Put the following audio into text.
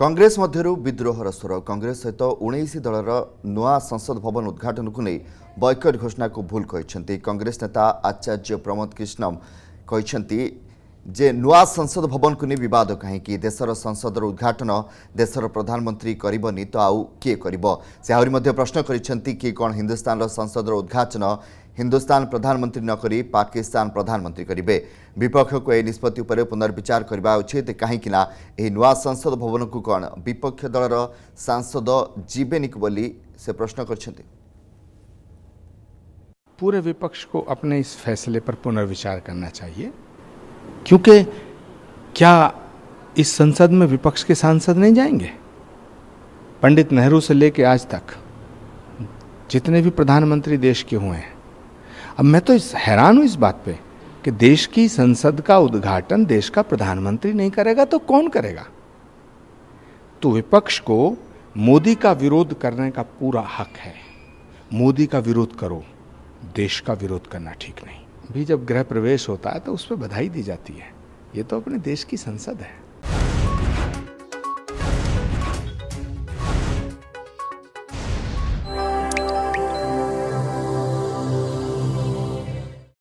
Congress मध्य विद्रोह स्वर Congress सहित उन्ैस दल नुआ संसद भवन उद्घाटन उद्घाटनको घोषणा बैकट भूल भुल्स कङ्ग्रेस नेता आचार्य प्रमोद कृष्णम जे नुआ संसद भवनको नि बिवाद काहीँक देश र संसद र उद्घाटन देश र प्रधानमन्त्री गर प्रश्न गरिन्छ कि कन् हिन्दुस्ता संसद उद्घाटन हिंदुस्तान प्रधानमंत्री नक पाकिस्तान प्रधानमंत्री करे विपक्ष को यह निष्पत्ति पुनर्विचार करने उचित कहीं नुआ संसद भवन को कौन विपक्ष दल सांसद जीवे बोली से प्रश्न कर पूरे विपक्ष को अपने इस फैसले पर पुनर्विचार करना चाहिए क्योंकि क्या इस संसद में विपक्ष के सांसद नहीं जाएंगे पंडित नेहरू से लेकर आज तक जितने भी प्रधानमंत्री देश के हुए हैं अब मैं तो इस हैरान हूँ इस बात पे कि देश की संसद का उद्घाटन देश का प्रधानमंत्री नहीं करेगा तो कौन करेगा तो विपक्ष को मोदी का विरोध करने का पूरा हक है मोदी का विरोध करो देश का विरोध करना ठीक नहीं भी जब गृह प्रवेश होता है तो उस पर बधाई दी जाती है ये तो अपने देश की संसद है